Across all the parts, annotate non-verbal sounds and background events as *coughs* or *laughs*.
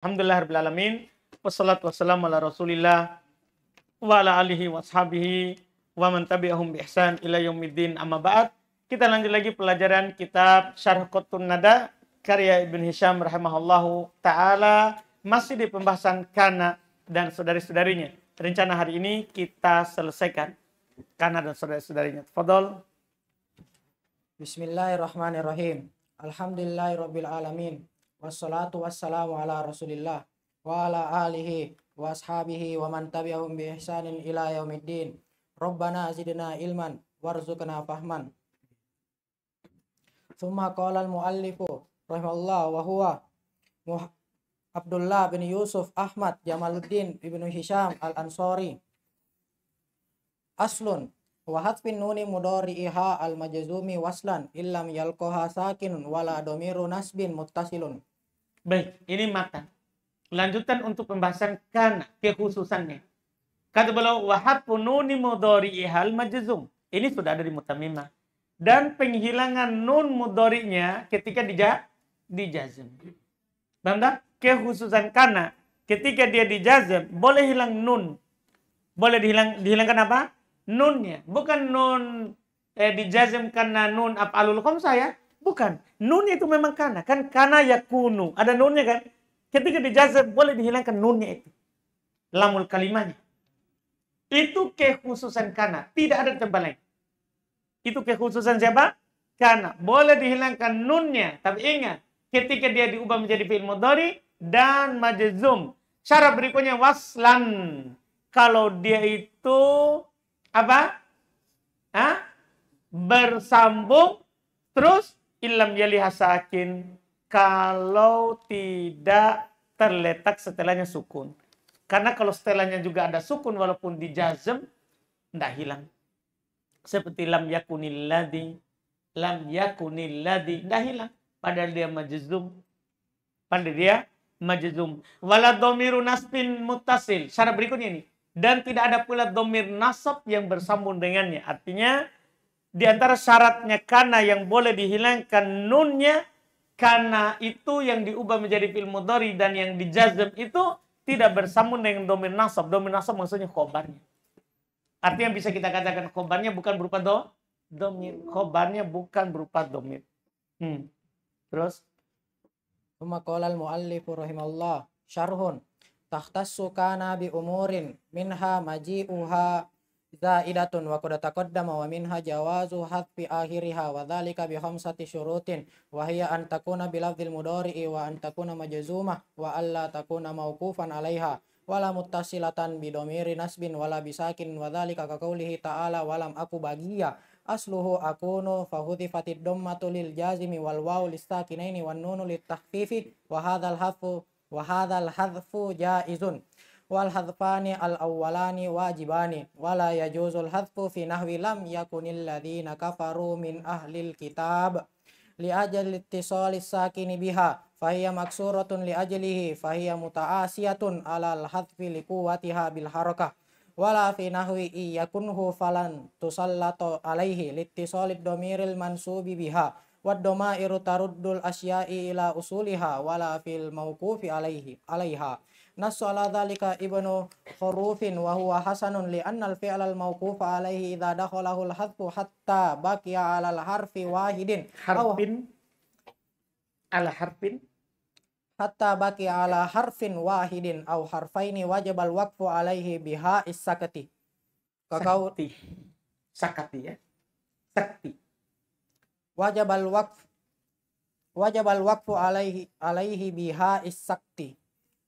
Alhamdulillah Rabbil Alamin. Wassalatu wassalamu ala rasulillah wa ala alihi wa sahabihi wa man tabi'ahum bi ihsan ila yawmiddin amma ba'd. Kita lanjut lagi pelajaran kitab Syarh Qutun Nada karya Ibn Hisham rahimahallahu taala masih di pembahasan Kana dan saudari-saudarinya. Rencana hari ini kita selesaikan Kana dan saudari-saudarinya. Fadol. Bismillahirrahmanirrahim. Alhamdulillahirrahmanirrahim wassalatu wassalamu ala rasulillah wa ala alihi wa ashabihi wa man tabi'ahum bi ihsanin ila yaumiddin rabbana zidna ilman warzuqna fahman thumma qala al muallifu rahimallahu wa huwa Abdullah bin Yusuf Ahmad Jamaluddin ibnu Hisham al Ansori aslun wahat bin nuni mudori iha al majazumi waslan illam yalkoha sakinun wala domiru nasbin muttasilun Baik, ini matan. Lanjutan untuk pembahasan karena kekhususannya. Kata beliau wahab pununi mudori ihal majzum. Ini sudah ada di mutamimah. Dan penghilangan nun mudorinya ketika dija dijazm. Paham Kekhususan karena ketika dia dijazm boleh hilang nun. Boleh dihilang dihilangkan apa? Nunnya. Bukan nun eh, dijazm karena nun apa khamsah ya. Bukan. Nunnya itu memang kana. Kan kana kunu Ada nunnya kan? Ketika dijazab boleh dihilangkan nunnya itu. Lamul kalimahnya. Itu kekhususan kana. Tidak ada tempat lain. Itu kekhususan siapa? Kana. Boleh dihilangkan nunnya. Tapi ingat. Ketika dia diubah menjadi fi'il mudhari dan majazum cara berikutnya waslan. Kalau dia itu apa? Hah? Bersambung terus Ilam yaliha sakin kalau tidak terletak setelahnya sukun. Karena kalau setelahnya juga ada sukun walaupun di jazm tidak hilang. Seperti lam yakunil ladhi, lam yakunil ladhi, tidak hilang. Padahal dia majizum. Padahal dia majizum. Waladomirunaspin domiru mutasil. Syarat berikutnya ini. Dan tidak ada pula domir nasab yang bersambung dengannya. Artinya di antara syaratnya karena yang boleh dihilangkan nunnya, karena itu yang diubah menjadi fil mudhari dan yang dijazm itu tidak bersambung dengan domain nasab. Domain nasab maksudnya khobarnya. Artinya bisa kita katakan khobarnya bukan berupa do, domir. Khobarnya bukan berupa domir. Hmm. Terus? qolal muallifu rahimallah syarhun tahtassu kana bi umurin minha maji'uha زائدة وقد تقدم ومنها جواز حذف آخرها وذلك بخمسة شروط وهي أن تكون بلفظ المضارع وأن تكون مجزومة وألا تكون موقوفا عليها ولا متصلة بضمير نسب ولا بساكن وذلك كقوله تعالى ولم أكو بقية أصله أكون فهذفت الضمة للجازم والواو للساكنين والنون للتخفيف وهذا الحذف وهذا الحذف جائز والحذفان الأولان واجبان ولا يجوز الحذف في نحو لم يكن الذين كفروا من أهل الكتاب لأجل اتصال الساكن بها فهي مكسورة لأجله فهي متآسية على الحذف لقوتها بالحركة ولا في نحو إن يكنه فلن تسلط عليه لاتصال الضمير المنسوب بها والضمائر ترد الأشياء إلى أصولها ولا في الموقوف عليه عليها nassu ala dhalika ibnu khurufin wa huwa hasanun li annal fi'la al mauqufa alaihi idza dakhalahu al hadfu hatta baqiya ala al harfi wahidin harfin ala harfin hatta baki ala harfin wahidin au harfaini wajibal waqfu alaihi biha isakati kakau sakti sakati ya sakti wajibal waqf wajibal waqfu alaihi alaihi biha isakti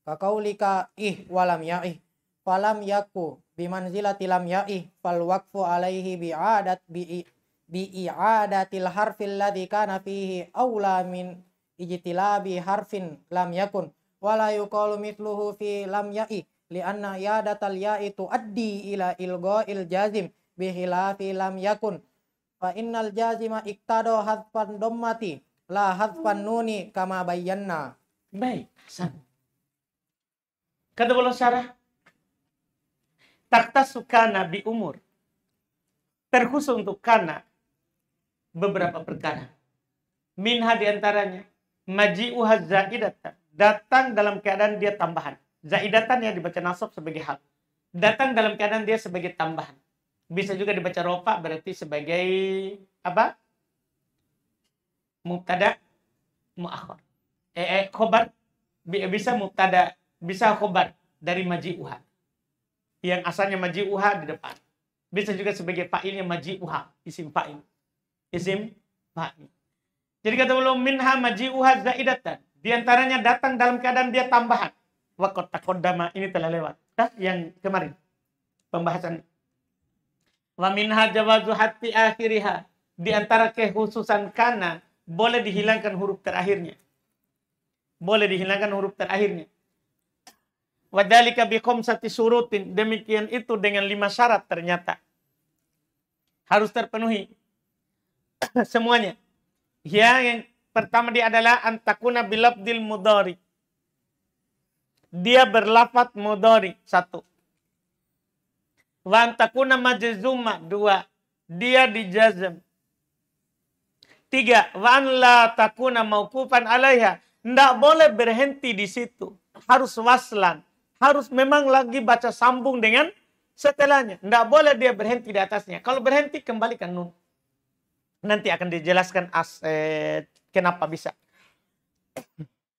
Kakaulika ih walam yai, falam yaku bimanzilati lam ya'ih fal waqfu alaihi bi'adat bi bi'adatil harfil ladhi kana fihi awla min ijtilabi harfin lam yakun wala yuqalu mithluhu fi lam ya'i lianna yadatal ya'i tuaddi ila ilghail jazim bihilafi lam yakun fa innal jazima iktado hadfan dommati la hadfan nuni kama bayanna baik sampai Kata ulang syarah. Takta sukana bi umur. Terkhusus untuk kana beberapa perkara. Minha diantaranya. Maji'uha za'idatan. Datang dalam keadaan dia tambahan. Za'idatan yang dibaca nasab sebagai hal. Datang dalam keadaan dia sebagai tambahan. Bisa juga dibaca ropa berarti sebagai apa? Mubtada mu'akhor. Eh, eh khobar bisa mubtada bisa khobar dari maji uha Yang asalnya maji uha di depan. Bisa juga sebagai fa'ilnya uha Isim fa'il. Isim fa'il. Jadi kata ulama minha maji Uha zaidatan. Di antaranya datang dalam keadaan dia tambahan. Wa kotakodama ini telah lewat. Dah yang kemarin pembahasan. Wa minha jawazu hati akhiriha. Di antara kekhususan kana boleh dihilangkan huruf terakhirnya. Boleh dihilangkan huruf terakhirnya. Wadalika bikom sati surutin. Demikian itu dengan lima syarat ternyata. Harus terpenuhi. *clears throat* Semuanya. Ya, yang pertama dia adalah antakuna bilabdil mudari Dia berlafat mudari Satu. Wantakuna antakuna Dua. Dia dijazam. Tiga, wan la takuna maukufan alaiha. Tidak boleh berhenti di situ. Harus waslan harus memang lagi baca sambung dengan setelahnya. Tidak boleh dia berhenti di atasnya. Kalau berhenti kembalikan nun. Nanti akan dijelaskan as, eh, kenapa bisa.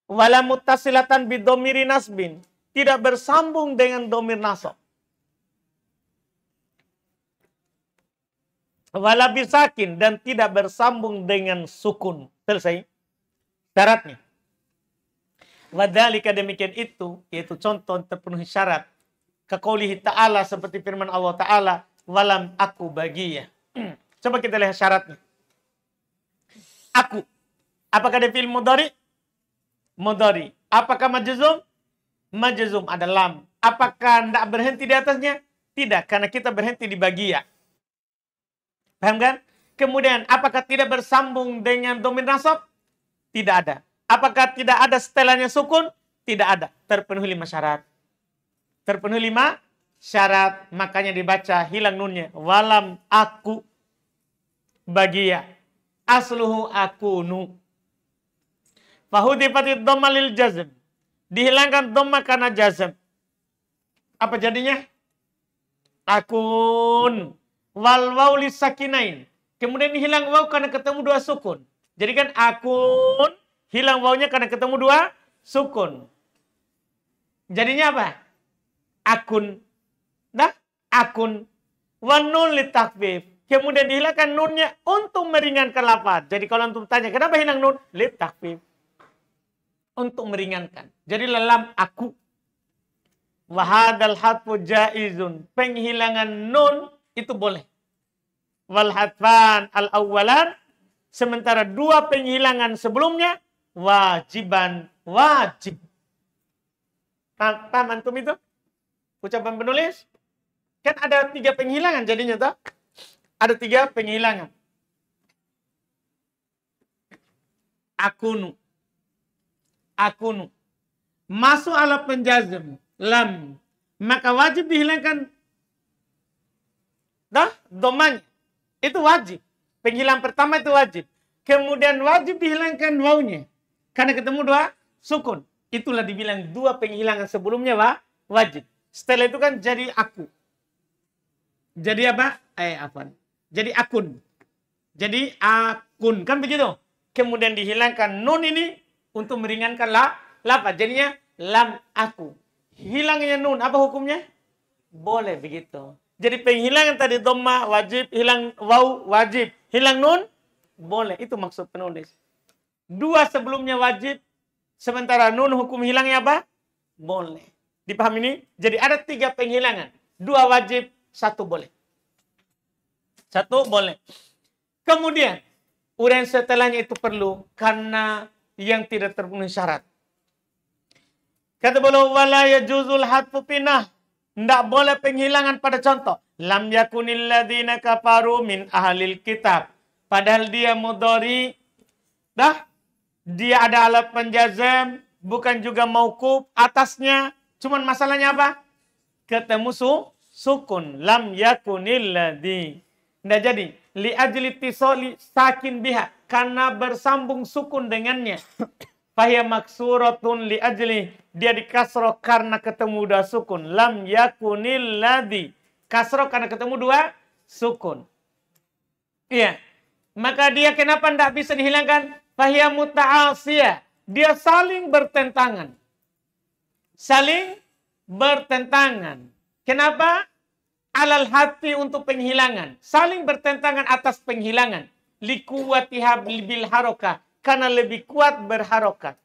Wala mutasilatan bidomiri nasbin. Tidak bersambung dengan domir nasab. Wala bisakin dan tidak bersambung dengan sukun. Selesai. Syaratnya. Wadhalika demikian itu, yaitu contoh terpenuhi syarat. Kekaulihi ta'ala seperti firman Allah ta'ala, walam aku bagiya. *clears throat* Coba kita lihat syaratnya. Aku. Apakah ada fi'il mudari? Mudari. Apakah majuzum? Majuzum ada lam. Apakah tidak berhenti di atasnya? Tidak, karena kita berhenti di bagiya. Paham kan? Kemudian, apakah tidak bersambung dengan domin nasab? Tidak ada. Apakah tidak ada setelannya sukun? Tidak ada. Terpenuhi lima syarat. Terpenuhi lima syarat. Makanya dibaca hilang nunnya. Walam aku bagia. Ya. Asluhu aku akunu. Fahudifatit doma lil jazm. Dihilangkan dhamma karena jazm. Apa jadinya? Akun. Wal waw sakinain. Kemudian hilang waw karena ketemu dua sukun. Jadi kan akun Hilang wawnya karena ketemu dua sukun. Jadinya apa? Akun. Nah, akun. Wanun litakbif. Kemudian dihilangkan nunnya untuk meringankan lapat. Jadi kalau untuk tanya, kenapa hilang nun? Litakbif. Untuk meringankan. Jadi lelam aku. Wahadal hatfu jaizun. Penghilangan nun itu boleh. Wal al awalan. Sementara dua penghilangan sebelumnya wajiban wajib. Paham antum itu? Ucapan penulis? Kan ada tiga penghilangan jadinya toh? Ada tiga penghilangan. Akunu. Akunu. Masuk ala penjazam. Lam. Maka wajib dihilangkan. Dah, domanya. Itu wajib. Penghilang pertama itu wajib. Kemudian wajib dihilangkan baunya karena ketemu dua sukun. Itulah dibilang dua penghilangan sebelumnya wa, wajib. Setelah itu kan jadi aku. Jadi apa? Eh apa? Jadi akun. Jadi akun kan begitu. Kemudian dihilangkan nun ini untuk meringankan la lapa. Jadinya lam aku. Hilangnya nun apa hukumnya? Boleh begitu. Jadi penghilangan tadi doma wajib, hilang wau wajib, hilang nun boleh. Itu maksud penulis. Dua sebelumnya wajib, sementara nun hukum hilangnya apa? Boleh. Dipahami ini? Jadi ada tiga penghilangan. Dua wajib, satu boleh. Satu boleh. Kemudian, uraian setelahnya itu perlu karena yang tidak terpenuhi syarat. Kata beliau wala juzul hatfu pinah. Tidak boleh penghilangan pada contoh. Lam yakunil ladina kafaru min ahlil kitab. Padahal dia mudori. Dah dia ada alat penjazam, bukan juga maukub atasnya. Cuman masalahnya apa? Ketemu su sukun lam yakunil ladhi. Nggak jadi. Li ajli tisoli sakin biha. Karena bersambung sukun dengannya. Fahya maksuratun li ajli. Dia dikasro karena ketemu dua sukun. Lam yakunil ladhi. Kasro karena ketemu dua sukun. Iya. Maka dia kenapa tidak bisa dihilangkan? Fahia muta'asiyah. Dia saling bertentangan. Saling bertentangan. Kenapa? Alal hati untuk penghilangan. Saling bertentangan atas penghilangan. Likuwatiha bil haroka. Karena lebih kuat berharokat.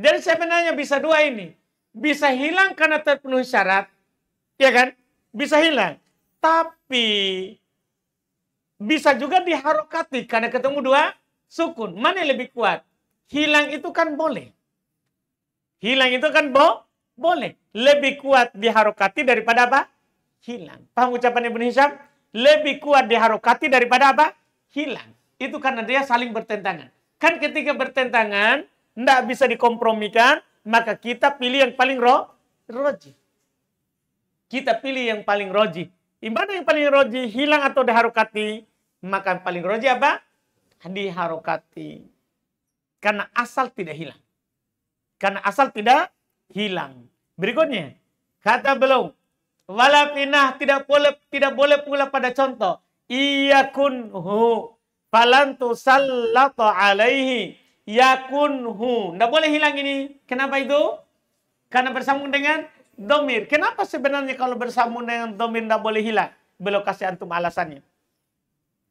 Jadi saya menanya bisa dua ini. Bisa hilang karena terpenuhi syarat. Ya kan? Bisa hilang. Tapi bisa juga diharokati karena ketemu dua sukun. Mana yang lebih kuat? Hilang itu kan boleh. Hilang itu kan bo boleh. Lebih kuat diharokati daripada apa? Hilang. Paham ucapan Ibn Hisham? Lebih kuat diharokati daripada apa? Hilang. Itu karena dia saling bertentangan. Kan ketika bertentangan, tidak bisa dikompromikan, maka kita pilih yang paling roh roji. Kita pilih yang paling roji. Ibadah yang paling roji hilang atau diharokati, maka yang paling roji apa? diharokati. Karena asal tidak hilang. Karena asal tidak hilang. Berikutnya, kata belum wala tidak boleh tidak boleh pula pada contoh. iya kunhu falantu sallata alaihi iya kunhu Tidak boleh hilang ini. Kenapa itu? Karena bersambung dengan domir. Kenapa sebenarnya kalau bersambung dengan domir tidak boleh hilang? Belum kasih antum alasannya.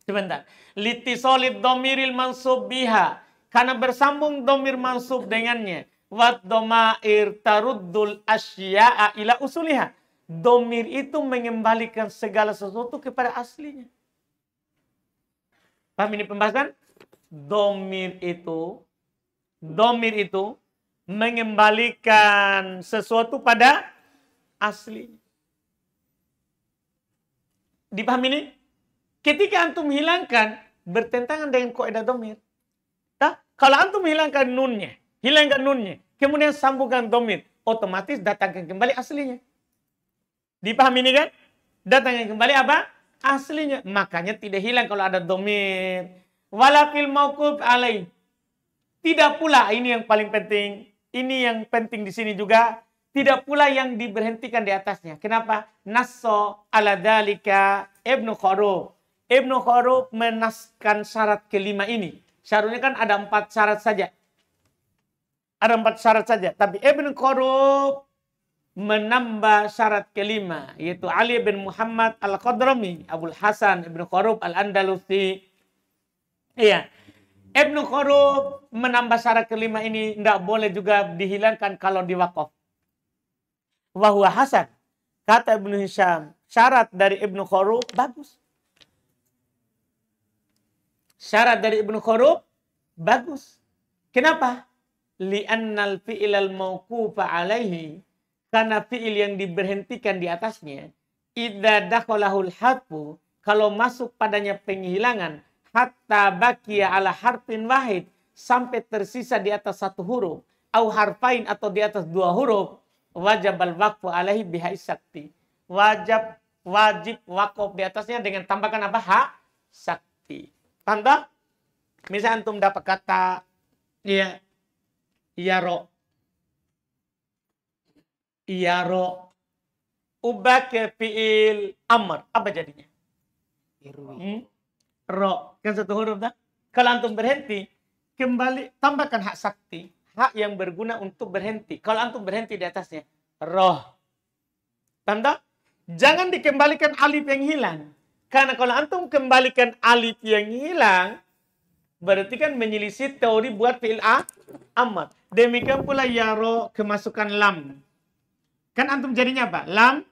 Sebentar. Liti solid domiril mansub biha. Karena bersambung domir mansub dengannya. Wat domair taruddul asya'a ila usuliha. Domir itu mengembalikan segala sesuatu kepada aslinya. Paham ini pembahasan? Domir itu, domir itu mengembalikan sesuatu pada aslinya. Dipahami ini? Ketika antum hilangkan, bertentangan dengan kaidah domir. Nah, kalau antum hilangkan nunnya, hilangkan nunnya, kemudian sambungkan domir, otomatis datangkan kembali aslinya. Dipahami ini kan? Datangkan kembali apa? Aslinya. Makanya tidak hilang kalau ada domir. Walafil maukub alai. Tidak pula, ini yang paling penting. Ini yang penting di sini juga. Tidak pula yang diberhentikan di atasnya. Kenapa? Nasso ala dalika ibnu Khorub Ibnu Khorub menaskan syarat kelima ini. Syaratnya kan ada empat syarat saja. Ada empat syarat saja. Tapi Ibnu Khorub menambah syarat kelima. Yaitu Ali bin Muhammad Al-Qadrami. Abul Hasan Ibnu Khorub Al-Andalusi. Iya. Ibnu Khorub menambah syarat kelima ini. Tidak boleh juga dihilangkan kalau diwakaf. Wahua Hasan. Kata Ibnu Hisham. Syarat dari Ibnu Khorub bagus syarat dari Ibnu Khorub bagus. Kenapa? Li'annal fi'ilal mauqufa alaihi karena fi'il yang diberhentikan di atasnya idza dakhalahul harfu kalau masuk padanya penghilangan hatta bakia ala harfin wahid sampai tersisa di atas satu huruf au harfain atau di atas dua huruf wajib al waqfu alaihi bihai sakti wajib wajib wakaf di atasnya dengan tambahkan apa hak sakti tanda misalnya antum dapat kata iya iya iya ro ubah ke fiil amr apa jadinya hmm? ro kan satu huruf dah kalau antum berhenti kembali tambahkan hak sakti hak yang berguna untuk berhenti kalau antum berhenti di atasnya roh tanda jangan dikembalikan alif yang hilang karena kalau antum kembalikan alif yang hilang, berarti kan menyelisih teori buat fi'il a, amat. Demikian pula yaro kemasukan lam. Kan antum jadinya apa? Lam,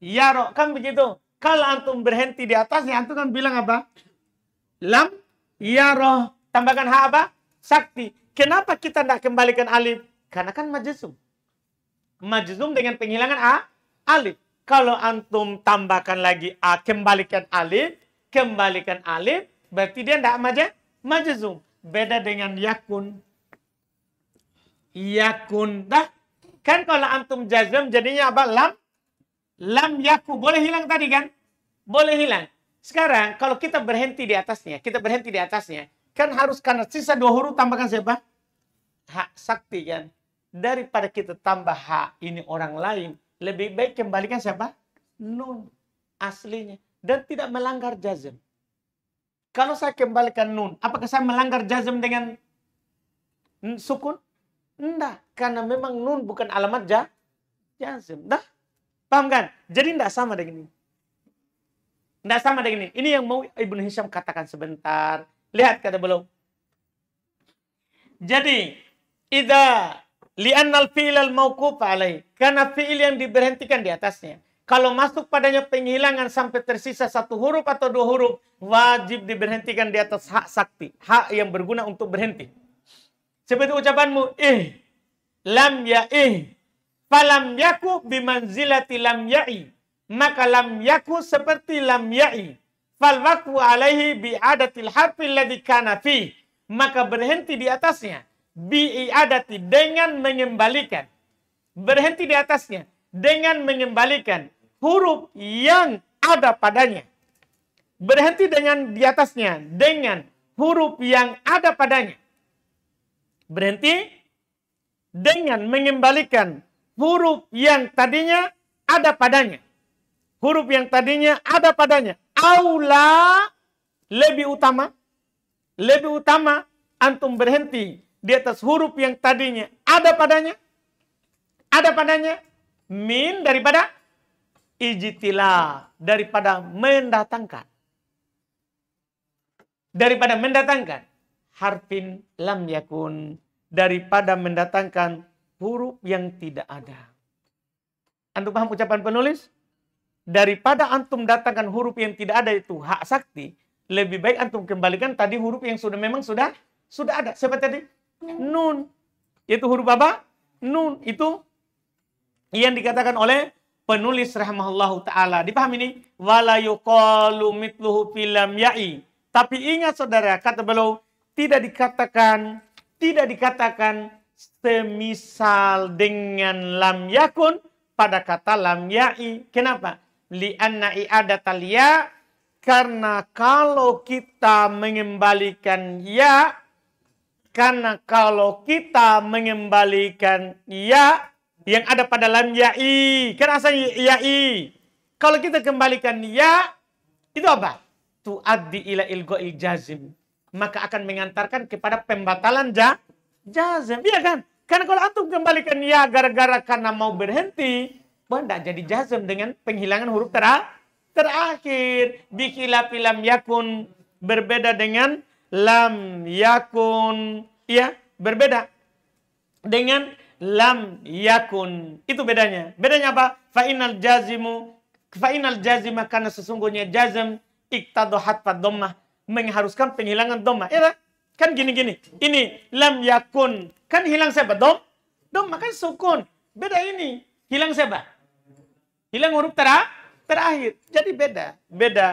yaro. Kan begitu. Kalau antum berhenti di atasnya, antum kan bilang apa? Lam, yaro. Tambahkan ha apa? Sakti. Kenapa kita tidak kembalikan alif? Karena kan majusum. Majusum dengan penghilangan a, alif. Kalau antum tambahkan lagi A, kembalikan alif, kembalikan alif, berarti dia tidak maja, majazum. Beda dengan yakun. Yakun. Dah. Kan kalau antum jazam jadinya apa? Lam. Lam yaku. Boleh hilang tadi kan? Boleh hilang. Sekarang kalau kita berhenti di atasnya, kita berhenti di atasnya, kan harus karena sisa dua huruf tambahkan siapa? Hak sakti kan. Daripada kita tambah hak ini orang lain, lebih baik kembalikan siapa? Nun aslinya. Dan tidak melanggar jazm. Kalau saya kembalikan nun, apakah saya melanggar jazm dengan sukun? Enggak, karena memang nun bukan alamat ja, jazm. Dah, paham kan? Jadi tidak sama dengan ini. tidak sama dengan ini. Ini yang mau Ibnu Hisham katakan sebentar. Lihat kata beliau. Jadi, Ida Li'annal fi'lal mauquf alai. Karena fi'il yang diberhentikan di atasnya. Kalau masuk padanya penghilangan sampai tersisa satu huruf atau dua huruf, wajib diberhentikan di atas hak sakti. Hak yang berguna untuk berhenti. Seperti ucapanmu, ih, lam ya ih, falam yaku bimanzilati lam ya'i. Maka lam yaku seperti lam ya'i. Fal alaihi bi'adatil harfi ladikana fi. Maka berhenti di atasnya bi'iadati dengan mengembalikan. Berhenti di atasnya dengan mengembalikan huruf yang ada padanya. Berhenti dengan di atasnya dengan huruf yang ada padanya. Berhenti dengan mengembalikan huruf yang tadinya ada padanya. Huruf yang tadinya ada padanya. Aula lebih utama. Lebih utama antum berhenti di atas huruf yang tadinya ada padanya ada padanya min daripada ijtila daripada mendatangkan daripada mendatangkan harfin lam yakun daripada mendatangkan huruf yang tidak ada. Antum paham ucapan penulis? Daripada antum datangkan huruf yang tidak ada itu hak sakti, lebih baik antum kembalikan tadi huruf yang sudah memang sudah sudah ada. Siapa tadi? Nun. Itu huruf apa? Nun. Itu yang dikatakan oleh penulis rahmahullahu taala. Dipahami ini? Wala yuqalu mitluhu filam ya'i. Tapi ingat saudara, kata beliau tidak dikatakan tidak dikatakan semisal dengan lam yakun pada kata lam ya'i. Kenapa? Li'anna i'adatal ya' karena kalau kita mengembalikan ya karena kalau kita mengembalikan ya yang ada pada ya ya'i, kan asalnya ya'i. Kalau kita kembalikan ya, itu apa? Tu'addi ila ilgo jazim. Maka akan mengantarkan kepada pembatalan ja, jazim. Iya kan? Karena kalau antum kembalikan ya gara-gara karena mau berhenti, Wah, tidak jadi jazim dengan penghilangan huruf ter terakhir. Bikila filam yakun berbeda dengan lam yakun ya berbeda dengan lam yakun itu bedanya bedanya apa fainal jazimu fainal jazima karena sesungguhnya jazm iktadohat pad dommah mengharuskan penghilangan dommah ya kan, kan gini gini ini lam yakun kan hilang siapa dom dom makan sukun beda ini hilang siapa hilang huruf tera terakhir jadi beda beda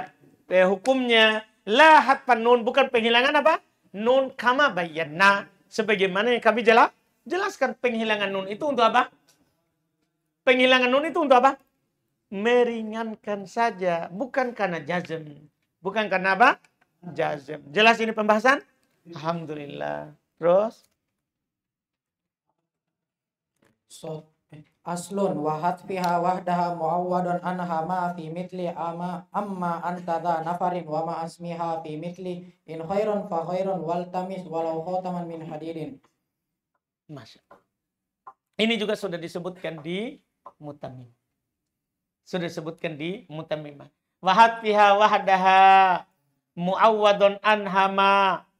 eh, hukumnya Lahat nun bukan penghilangan apa? Nun kama bayyana. Sebagaimana yang kami jelas, jelaskan penghilangan nun itu untuk apa? Penghilangan nun itu untuk apa? Meringankan saja, bukan karena jazm. Bukan karena apa? Jazm. Jelas ini pembahasan? Alhamdulillah. Terus? aslun wa hadfiha wahdaha muawwadun anha ma fi mitli ama amma anta da nafarin wa ma asmiha fi mitli in khairun fa khairun wal tamis walau khataman min hadirin Masya ini juga sudah disebutkan di mutamim sudah disebutkan di mutamimah wa hadfiha wahdaha muawwadun anha ma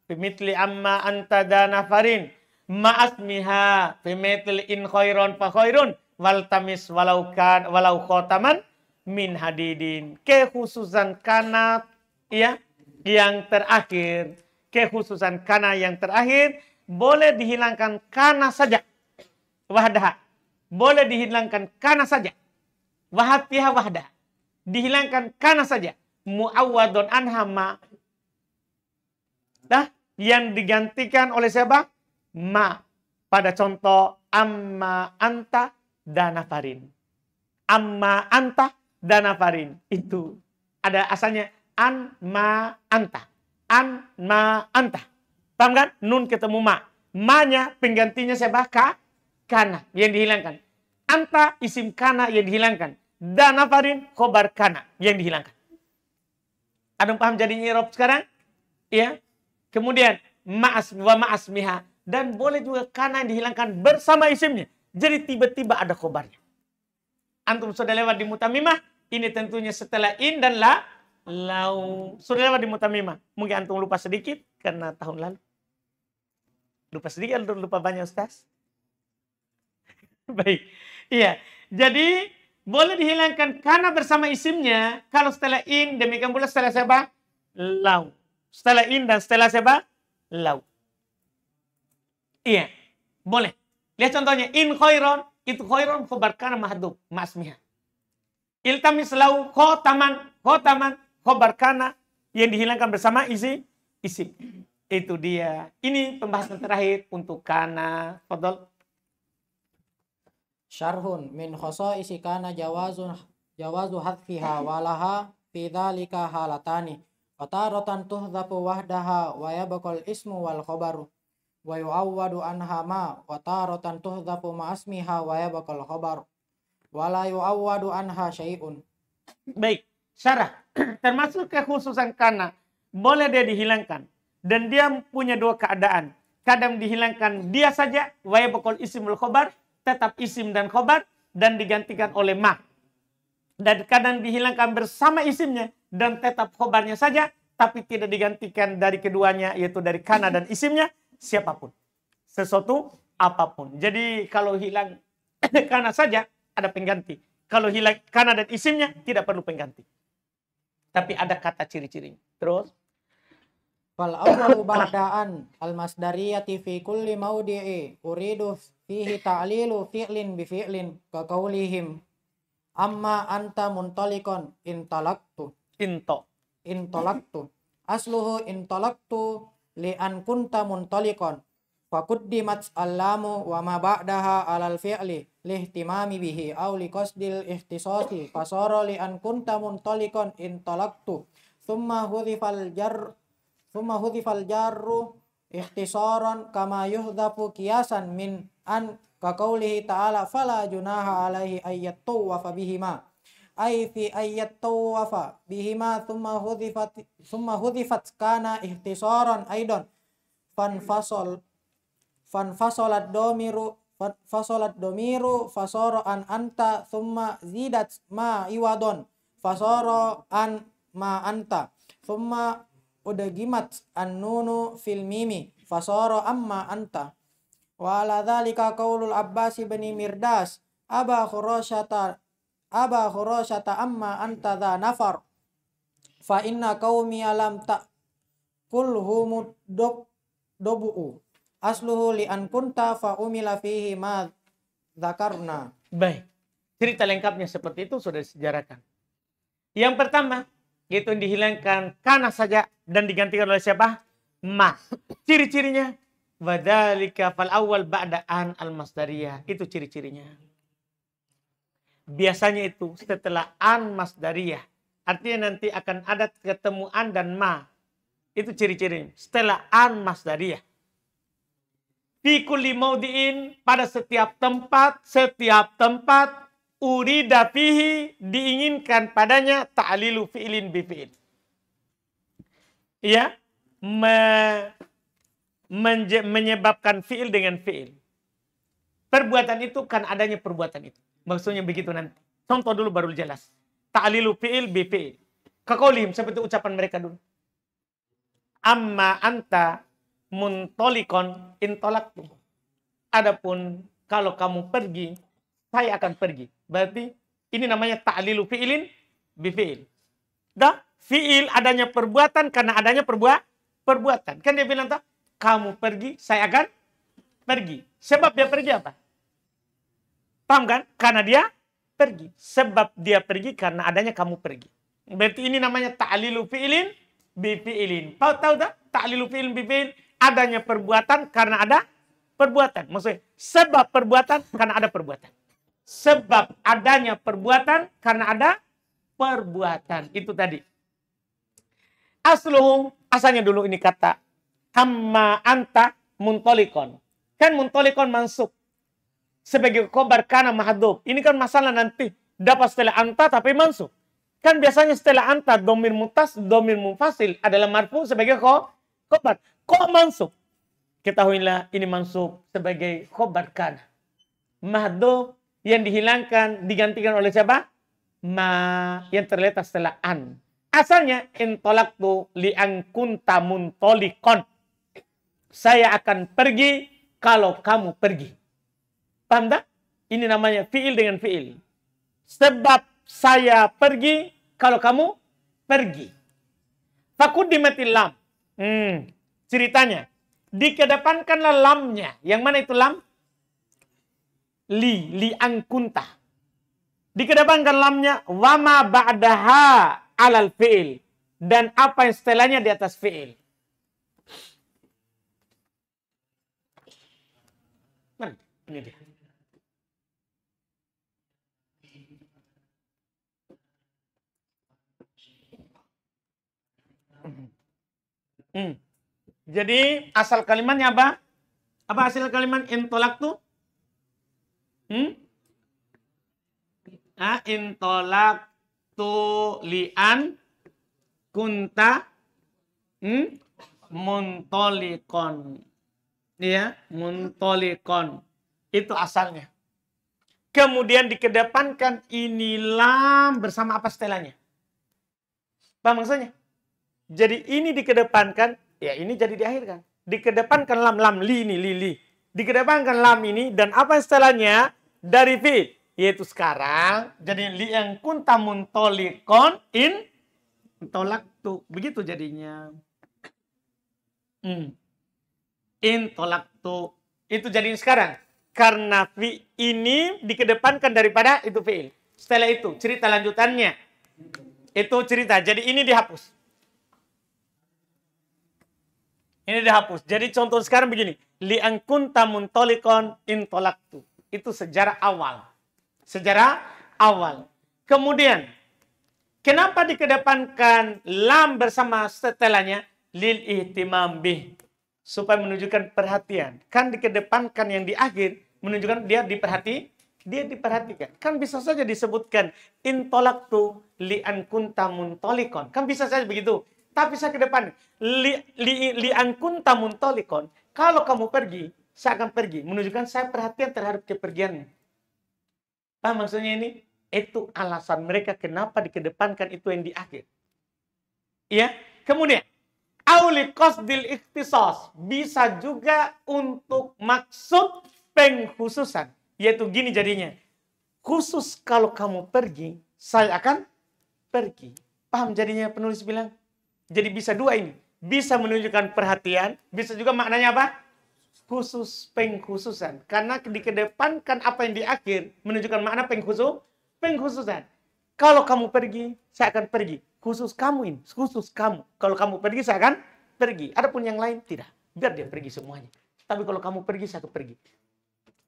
fi mitli amma anta da nafarin ma asmiha fi in khairun fa khairun wal tamis walau kan walau khotaman min hadidin kekhususan kana ya yang terakhir kekhususan kana yang terakhir boleh dihilangkan kana saja wahdah boleh dihilangkan kana saja wahat wahdah dihilangkan kana saja muawadon anhama dah yang digantikan oleh siapa ma pada contoh amma anta danafarin. Amma anta danafarin. Itu ada asalnya an ma anta. An ma anta. Paham kan? Nun ketemu ma. Manya penggantinya siapa? Ka, kana yang dihilangkan. Anta isim kana yang dihilangkan. Danafarin khobar kana yang dihilangkan. Ada paham jadinya rob sekarang? Ya. Kemudian ma'as wa ma'asmiha dan boleh juga kana yang dihilangkan bersama isimnya. Jadi tiba-tiba ada kobarnya. Antum sudah lewat di mutamimah. Ini tentunya setelah in dan la. Lau. Sudah lewat di mutamimah. Mungkin antum lupa sedikit karena tahun lalu. Lupa sedikit atau lupa banyak Ustaz? *laughs* Baik. Iya. Jadi boleh dihilangkan karena bersama isimnya. Kalau setelah in, demikian pula setelah siapa? Lau. Setelah in dan setelah siapa? Lau. Iya. Boleh. Lihat contohnya. In khairon, itu khairon khobarkana mahdub, masmiha. Iltamis lau khotaman, khotaman, khobarkana yang dihilangkan bersama isi, isi. Itu dia. Ini pembahasan terakhir untuk kana. Fadol. Syarhun min khoso isi kana jawazun jawazu hadfiha walaha fi dzalika halatani. Watarotan tuhdapu wahdaha wa yabakol ismu wal khabaru wa yu'awwadu anha ma wa taratan tuhdhafu ma asmiha wa yabqal khabar wa la yu'awwadu anha syai'un. Baik, syarah *clears throat* termasuk kekhususan kana boleh dia dihilangkan dan dia punya dua keadaan. Kadang dihilangkan dia saja wa yabqal ismul khabar tetap isim dan khabar dan digantikan oleh ma. Dan kadang dihilangkan bersama isimnya dan tetap khabarnya saja tapi tidak digantikan dari keduanya yaitu dari kana dan isimnya siapapun. Sesuatu apapun. Jadi kalau hilang *coughs* karena saja ada pengganti. Kalau hilang karena dan isimnya tidak perlu pengganti. Tapi ada kata ciri-cirinya. Terus Fal awwalu ba'da'an al masdariyati fi kulli mawdi'i uridu fihi ta'lilu fi'lin bi fi'lin ka qaulihim amma anta muntalikon intalaktu into intolaktu asluhu intolaktu li'an kunta muntalikon fakut allamu wa ma ba'daha alal fi'li timami bihi aw qasdil ihtisasi fasara li'an kunta muntalikon intolaktu, thumma hudifal jar thumma hudifal jarru ikhtisaran kama yuhdafu kiasan min an kaqaulihi ta'ala fala junaha alaihi ayyatu wa fabihima ay fi ayat tawafa bihima thumma hudifat thumma hudifat kana ihtisaran aidan fanfasol fanfasolat domiru fasolat domiru fasoro an anta thumma zidat ma iwadon fasoro an ma anta thumma udagimat an nunu fil mimi fasoro amma anta wa ala dhalika qawlul abbas bin mirdas aba khurasyata Aba Khurasyata amma anta dha nafar fa inna qaumi alam ta kulhumud dob dobuu asluhu li an kunta fa umila fihi ma dzakarna. Baik. Cerita lengkapnya seperti itu sudah disejarahkan Yang pertama, yaitu dihilangkan kana saja dan digantikan oleh siapa? Ma. Ciri-cirinya wadalika fal awal ba'da an al masdariyah. Itu ciri-cirinya. Biasanya itu setelah an ya Artinya nanti akan ada ketemu an dan ma. Itu ciri ciri Setelah an mas Fi kulli maudiin pada setiap tempat, setiap tempat urida fihi diinginkan padanya ta'lilu fi'lin bifi'in. Ya, me, menyebabkan fi'il dengan fi'il. Perbuatan itu kan adanya perbuatan itu. Maksudnya begitu nanti. Contoh dulu baru jelas. Ta'lilu fi'il bi fi'il. Kakolim, seperti ucapan mereka dulu. Amma anta muntolikon intolaktu. Adapun kalau kamu pergi, saya akan pergi. Berarti ini namanya ta'lilu fi'ilin bi fi'il. Dah, fi'il adanya perbuatan karena adanya perbuat perbuatan. Kan dia bilang tak, kamu pergi, saya akan pergi. Sebab dia pergi apa? Paham kan? Karena dia pergi. Sebab dia pergi karena adanya kamu pergi. Berarti ini namanya ta'lilu fi'ilin bifi'ilin. Kau tahu tak? Ta'lilu fi'ilin bifi'il. Adanya perbuatan karena ada perbuatan. Maksudnya sebab perbuatan karena ada perbuatan. Sebab adanya perbuatan karena ada perbuatan. Itu tadi. Asluhu, asalnya dulu ini kata. Amma anta muntolikon. Kan muntolikon masuk sebagai kobar kana mahadub. Ini kan masalah nanti dapat setelah anta tapi mansu. Kan biasanya setelah anta domir mutas, domir mufasil adalah marfu sebagai ko, kobar. Ko mansub. Ketahuilah ini mansu sebagai kobar kana. Mahadub yang dihilangkan digantikan oleh siapa? Ma yang terletak setelah an. Asalnya intolak tu liangkun tamun tolikon. Saya akan pergi kalau kamu pergi. Paham Ini namanya fiil dengan fiil. Sebab saya pergi kalau kamu pergi. Fakudimatil lam. Hmm, ceritanya. Dikedepankanlah lamnya. Yang mana itu lam? Li, li angkunta. Dikedepankan lamnya. Wama ba'daha alal fi'il. Dan apa yang setelahnya di atas fi'il. Mana? Ini dia. Hmm. Jadi asal kalimatnya apa? Apa hasil kalimat intolak tuh? Hmm? Ah, intolak tu lian kunta hmm? muntolikon. Ya, muntolikon. Itu asalnya. Kemudian dikedepankan inilah bersama apa setelahnya? Apa maksudnya? Jadi ini dikedepankan, ya ini jadi diakhirkan. Dikedepankan lam lam li ini li li. Dikedepankan lam ini dan apa setelahnya dari v, yaitu sekarang jadi li yang kuntamun tolikon in tolak tuh begitu jadinya hmm. in tolak tuh itu jadi sekarang karena fi ini dikedepankan daripada itu fiil setelah itu cerita lanjutannya itu cerita jadi ini dihapus ini dihapus. Jadi contoh sekarang begini. Li'angkun tamun tolikon intolaktu. Itu sejarah awal. Sejarah awal. Kemudian, kenapa dikedepankan lam bersama setelahnya? Lil ihtimam bih. Supaya menunjukkan perhatian. Kan dikedepankan yang di akhir menunjukkan dia diperhati, dia diperhatikan. Kan bisa saja disebutkan intolaktu li'an kunta muntolikon. Kan bisa saja begitu. Tapi saya ke depan, li, li, li tamun tolikon kalau kamu pergi, saya akan pergi. Menunjukkan saya perhatian terhadap kepergiannya. Paham maksudnya ini? Itu alasan mereka kenapa dikedepankan itu yang di akhir. Ya, kemudian aulikos dil ikhtisos bisa juga untuk maksud pengkhususan yaitu gini jadinya khusus kalau kamu pergi saya akan pergi paham jadinya penulis bilang jadi bisa dua ini. Bisa menunjukkan perhatian, bisa juga maknanya apa? Khusus, pengkhususan. Karena di kan apa yang di akhir menunjukkan makna pengkhusus, pengkhususan. Kalau kamu pergi, saya akan pergi. Khusus kamu ini, khusus kamu. Kalau kamu pergi, saya akan pergi. Adapun yang lain, tidak. Biar dia pergi semuanya. Tapi kalau kamu pergi, saya akan pergi.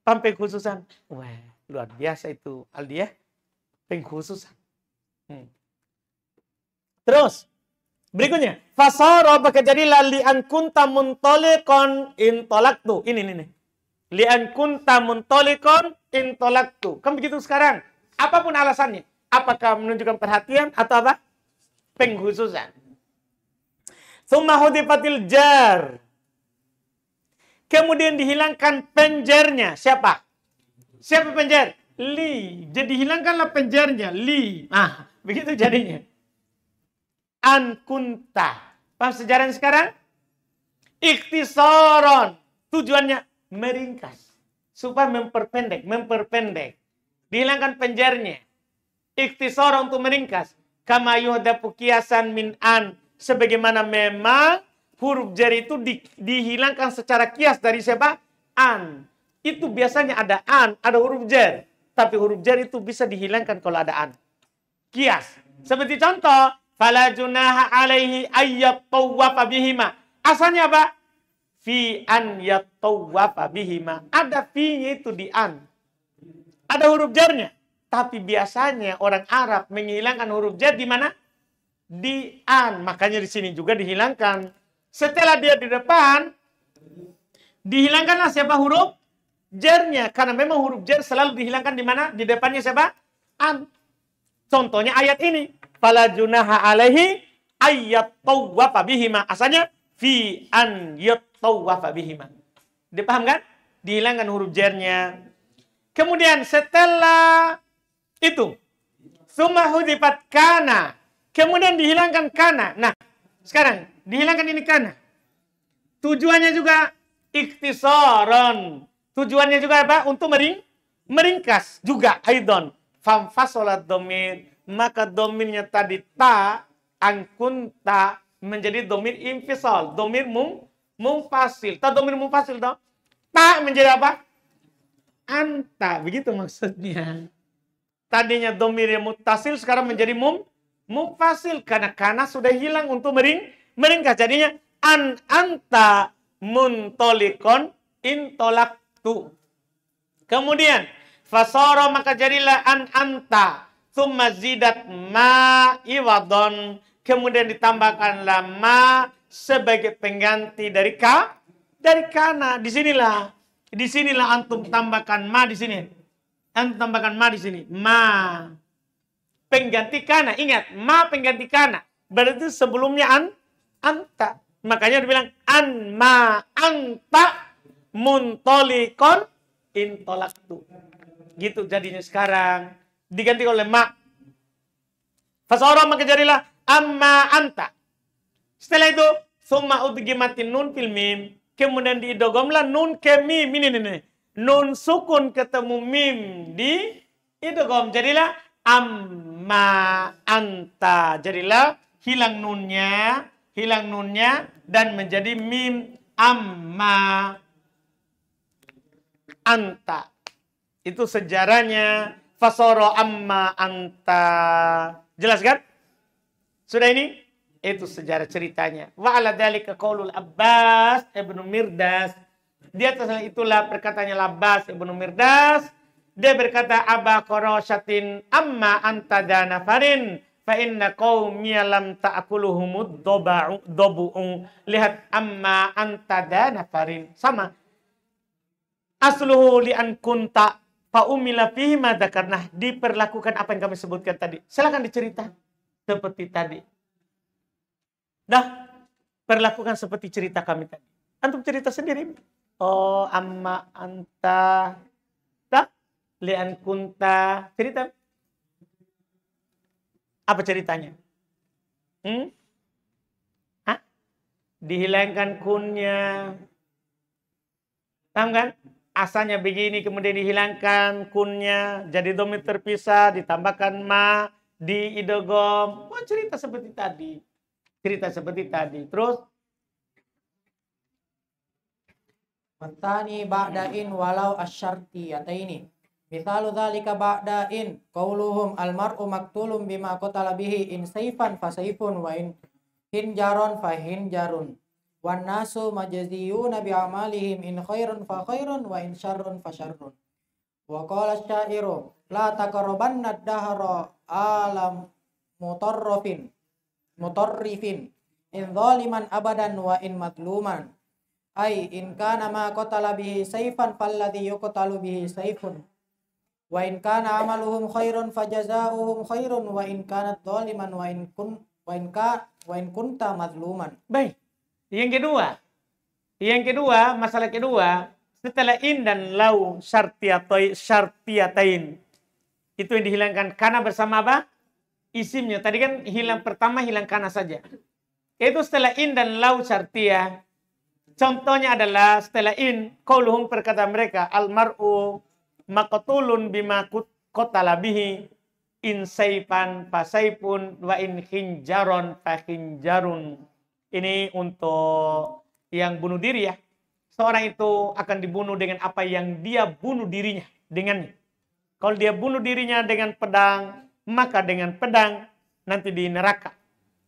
Sampai khususan. Wah, luar biasa itu. Aldi ya. Pengkhususan. Hmm. Terus, Berikutnya, fasara maka jadilah li an kunta muntaliqan in talaqtu. Ini ini nih. Li an kunta muntaliqan in talaqtu. Kan begitu sekarang. Apapun alasannya, apakah menunjukkan perhatian atau apa? Penghususan. Summa hudifatil jar. Kemudian dihilangkan penjernya. Siapa? Siapa penjer? Li. Jadi hilangkanlah penjernya. Li. Nah, begitu jadinya an Paham sejarah sekarang? Iktisoron. Tujuannya meringkas. Supaya memperpendek, memperpendek. Dihilangkan penjernya. Iktisoron untuk meringkas. Kama yuhdapu kiasan min an. Sebagaimana memang huruf jar itu di, dihilangkan secara kias dari siapa? An. Itu biasanya ada an, ada huruf jar. Tapi huruf jar itu bisa dihilangkan kalau ada an. Kias. Seperti contoh, Fala junaha alaihi ayyat bihima. Asalnya apa? Fi an yatawwafa bihima. Ada fi itu di an. Ada huruf jarnya. Tapi biasanya orang Arab menghilangkan huruf jar di mana? Di an. Makanya di sini juga dihilangkan. Setelah dia di depan, dihilangkanlah siapa huruf? Jarnya. Karena memang huruf jar selalu dihilangkan di mana? Di depannya siapa? An. Contohnya ayat ini fala junaha alaihi ayat tawwafa bihima. Asalnya fi an yattawwafa bihima. Dipaham kan? Dihilangkan huruf jernya. Kemudian setelah itu summa hudifat kana. Kemudian dihilangkan kana. Nah, sekarang dihilangkan ini kana. Tujuannya juga iktisaron. Tujuannya juga apa? Untuk mering meringkas juga aidon. Famfasolat domir maka dominnya tadi ta angkunta menjadi domir infisal, domir mum mumfasil. Ta domir fasil dong. Ta menjadi apa? Anta, begitu maksudnya. Tadinya domir yang mutasil sekarang menjadi mum fasil karena karena sudah hilang untuk mering meringkah jadinya an anta muntolikon intolaktu. Kemudian fasoro maka jadilah an anta Thumma zidat ma iwadon. Kemudian ditambahkanlah ma sebagai pengganti dari ka dari kana. Disinilah disinilah antum tambahkan ma di sini. Antum tambahkan ma di sini. Ma pengganti kana. Ingat, ma pengganti kana. Berarti sebelumnya an anta. Makanya dibilang an ma anta muntolikon intolaktu. Gitu jadinya sekarang diganti oleh ma. Fasara maka jadilah amma anta. Setelah itu summa udgimati nun fil mim. Kemudian diidogomlah nun ke mim. ini, ini. Nun sukun ketemu mim di idogom. Jadilah amma anta. Jadilah hilang nunnya, hilang nunnya dan menjadi mim amma anta. Itu sejarahnya fasoro amma anta. Jelas kan? Sudah ini? Itu sejarah ceritanya. Wa ala dalika qaulul Abbas ibnu Mirdas. Di atas itulah perkataannya Abbas ibnu Mirdas. Dia berkata Aba Koroshatin amma anta danafarin fa inna qaumia lam ta'kuluhumud dobu'u lihat amma anta danafarin sama asluhu li an kunta Fa'umila fihi karena diperlakukan apa yang kami sebutkan tadi. Silahkan dicerita seperti tadi. Nah, perlakukan seperti cerita kami tadi. Antum cerita sendiri. Oh, amma anta tak lian kunta. Cerita. Apa ceritanya? Hmm? Hah? Dihilangkan kunnya. tahu kan? asalnya begini kemudian dihilangkan kunnya jadi domit terpisah ditambahkan ma di idogom oh, cerita seperti tadi cerita seperti tadi terus mentani ba'da'in walau asyarti ini Misalu zalika ba'da'in kauluhum almar'u maktulum bima kotalabihi In saifan fa saifun wa in hinjaron fa hinjarun wan nasu majziyuna bi amalihim in khairun fa khairun wa in syarrun fa syarrun wa qala syairu la taqrabanna dahra alam mutarrifin mutarrifin in zaliman abadan wa in matluman ay in kana ma qatala bihi sayfan falladhi yuqtalu bihi sayfun wa in kana amaluhum khairun fajazaohum khairun wa in kana zaliman wa in kun wa in ka wa in kunta madluman. baik yang kedua, yang kedua, masalah kedua, setelah in dan lau syartiyatain. Itu yang dihilangkan karena bersama apa? Isimnya. Tadi kan hilang pertama hilang karena saja. Itu setelah in dan lau syartiyah. Contohnya adalah setelah in, kauluhum perkata mereka, almar'u makotulun bima kotalabihi in saipan pasaipun wa in hinjaron fahinjarun. Ini untuk yang bunuh diri ya. Seorang itu akan dibunuh dengan apa yang dia bunuh dirinya dengan. Kalau dia bunuh dirinya dengan pedang, maka dengan pedang nanti di neraka.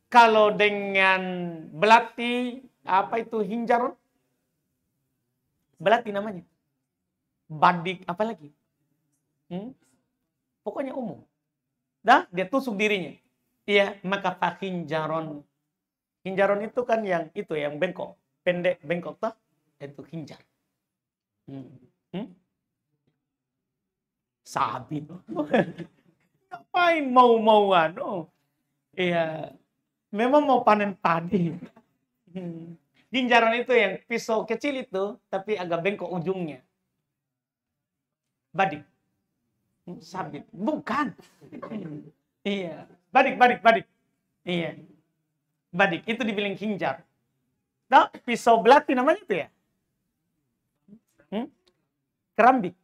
Kalau dengan belati, apa itu hinjar? Belati namanya. Badik, apa lagi? Hmm? Pokoknya umum. Dah, dia tusuk dirinya. Iya, maka fahinjaron Hinjaron itu kan yang itu yang bengkok, pendek bengkok toh itu hinjar. Hmm. Hmm? *laughs* Ngapain mau-mauan? Oh. Iya. Memang mau panen padi. Hmm. itu yang pisau kecil itu tapi agak bengkok ujungnya. Badik. Hmm, sabit. Bukan. *laughs* iya. Badik, badik, badik. Iya badik. Itu dibilang hinjar. nah pisau belati namanya itu ya. Hmm? Kerambik.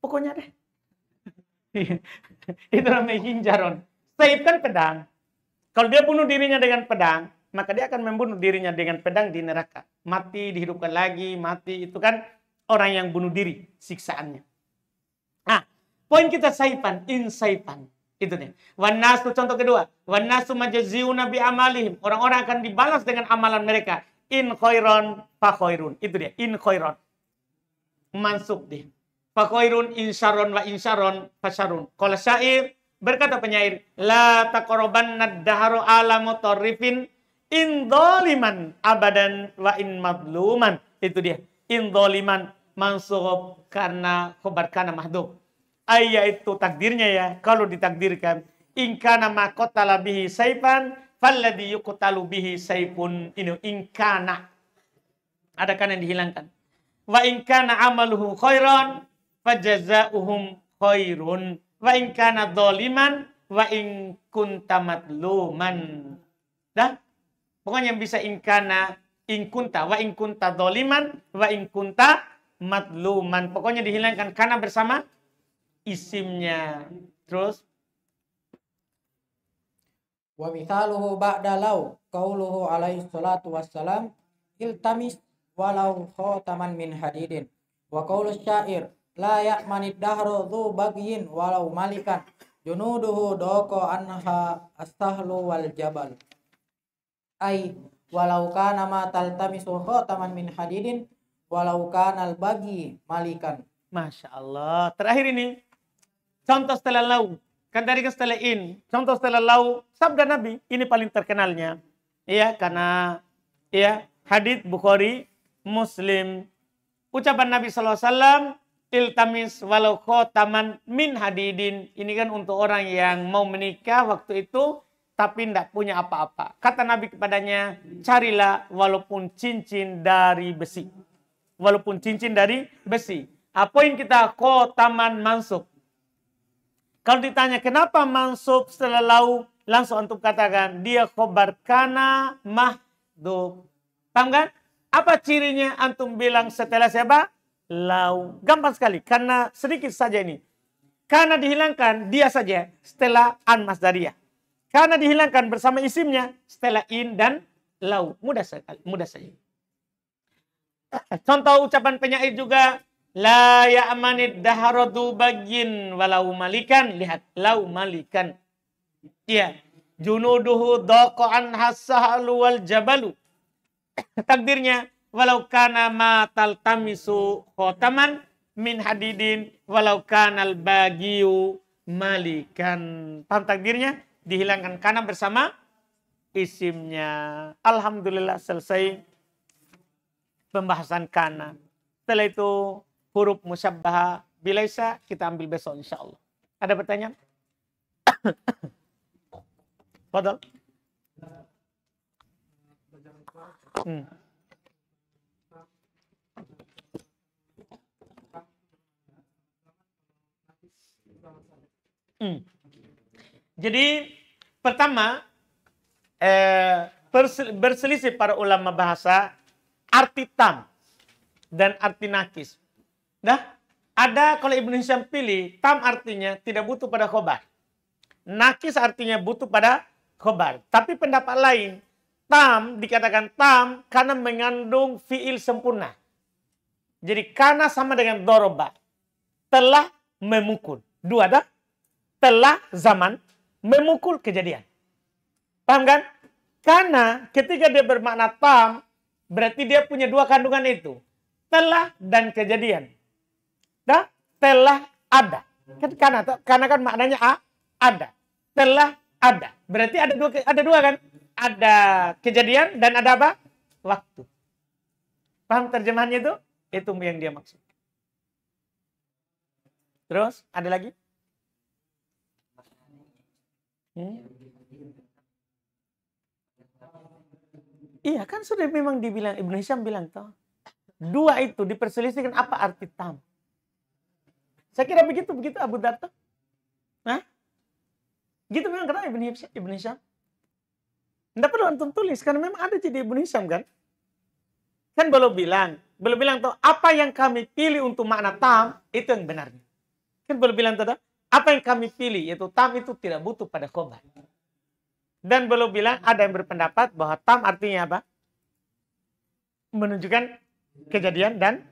Pokoknya deh. *laughs* itu namanya hinjaron. Saib kan pedang. Kalau dia bunuh dirinya dengan pedang, maka dia akan membunuh dirinya dengan pedang di neraka. Mati, dihidupkan lagi, mati. Itu kan orang yang bunuh diri, siksaannya. Nah, poin kita saipan, insaipan. Itu nih. Wanasu contoh kedua. Wanasu majaziyuna Nabi amalihim. Orang-orang akan dibalas dengan amalan mereka. In khairon fa khairun. Itu dia. In khairon. Mansub dia. Fa khairun in syaron wa in fa syarun. Kalau syair berkata penyair, la takoroban daharu ala motorifin in doliman abadan wa in madluman. Itu dia. In doliman mansub karena khobar karena mahdub ayat itu takdirnya ya kalau ditakdirkan ingkana makota bihi saifan falladhi yuqtalu bihi saipun ini ingkana ada kan yang dihilangkan wa ingkana amaluhu khairan fajazauhum khairun wa ingkana doliman wa in kunta matluman dah pokoknya yang bisa ingkana ingkunta wa ingkunta doliman wa ingkunta matluman pokoknya dihilangkan karena bersama isimnya. Terus wa mithaluhu ba'da law qauluhu alaihi salatu wassalam iltamis walau khataman min hadidin wa qaulu syair la ya'manid dahru dhu bagyin walau malikan junuduhu doko anha astahlu wal jabal ay walau kana ma taltamisu khataman min hadidin walau kana al bagi malikan Masya Allah. Terakhir ini, Contoh setelah lau. Kan dari kan setelah in. Contoh setelah lau. Sabda Nabi. Ini paling terkenalnya. Iya karena ya hadith Bukhari Muslim. Ucapan Nabi SAW. Iltamis walau khotaman min hadidin. Ini kan untuk orang yang mau menikah waktu itu. Tapi tidak punya apa-apa. Kata Nabi kepadanya. Carilah walaupun cincin dari besi. Walaupun cincin dari besi. Apa yang kita khotaman masuk? Kalau ditanya kenapa mansub setelah lau, langsung antum katakan dia khobar kana mahdub. Paham kan? Apa cirinya antum bilang setelah siapa? Lau. Gampang sekali karena sedikit saja ini. Karena dihilangkan dia saja setelah an masdariyah. Karena dihilangkan bersama isimnya setelah in dan lau. Mudah sekali, mudah saja. Contoh ucapan penyair juga La ya'manid daharadu bagin walau malikan. Lihat, lau malikan. Ya. Junuduhu doko'an hassahalu wal jabalu. Takdirnya, walau kana ma tamisu khotaman min hadidin walau kanal bagiu malikan. Paham takdirnya? Dihilangkan kana bersama isimnya. Alhamdulillah selesai pembahasan kana. Setelah itu huruf musyabbah bilaisa kita ambil besok insya Allah. Ada pertanyaan? Padahal. *coughs* Hmm. Hmm. Jadi pertama eh, berselisih para ulama bahasa arti tam dan arti nakis. Nah, ada kalau Ibnu Hisham pilih, tam artinya tidak butuh pada khobar. Nakis artinya butuh pada khobar. Tapi pendapat lain, tam dikatakan tam karena mengandung fiil sempurna. Jadi karena sama dengan doroba. Telah memukul. Dua dah. Telah zaman memukul kejadian. Paham kan? Karena ketika dia bermakna tam, berarti dia punya dua kandungan itu. Telah dan kejadian. Nah, telah ada. Kan karena karena kan maknanya a, ada. Telah ada. Berarti ada dua ada dua kan? Ada kejadian dan ada apa? Waktu. Paham terjemahannya itu? Itu yang dia maksud. Terus ada lagi? Hmm? Iya kan sudah memang dibilang Ibnu Hisham bilang toh. Dua itu diperselisihkan apa arti tam. Saya kira begitu begitu Abu Darda. Nah, gitu memang kata Ibn Hisham. Ibn Hisham. Tidak perlu antum tulis karena memang ada jadi Ibn Hisham kan. Kan belum bilang, belum bilang tuh apa yang kami pilih untuk makna tam itu yang benarnya. Kan belum bilang tuh apa yang kami pilih yaitu tam itu tidak butuh pada khobar. Dan belum bilang ada yang berpendapat bahwa tam artinya apa? Menunjukkan kejadian dan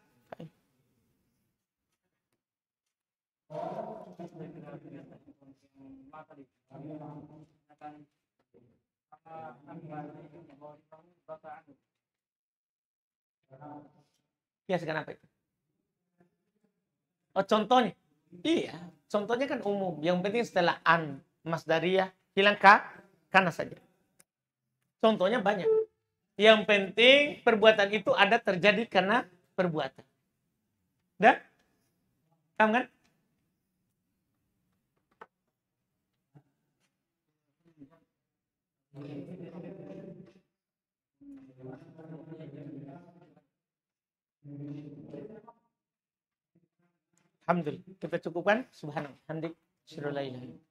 biasakan uh, anu? ya, apa? Oh, contohnya. Iya, contohnya kan umum. Yang penting setelah an, mas daria, hilang ka, karena saja. Contohnya banyak. Yang penting perbuatan itu ada terjadi karena perbuatan. Dah? Kamu kan? Alhamdulillah. Kita cukupkan. Subhanallah. Hamdik. Syirulailah.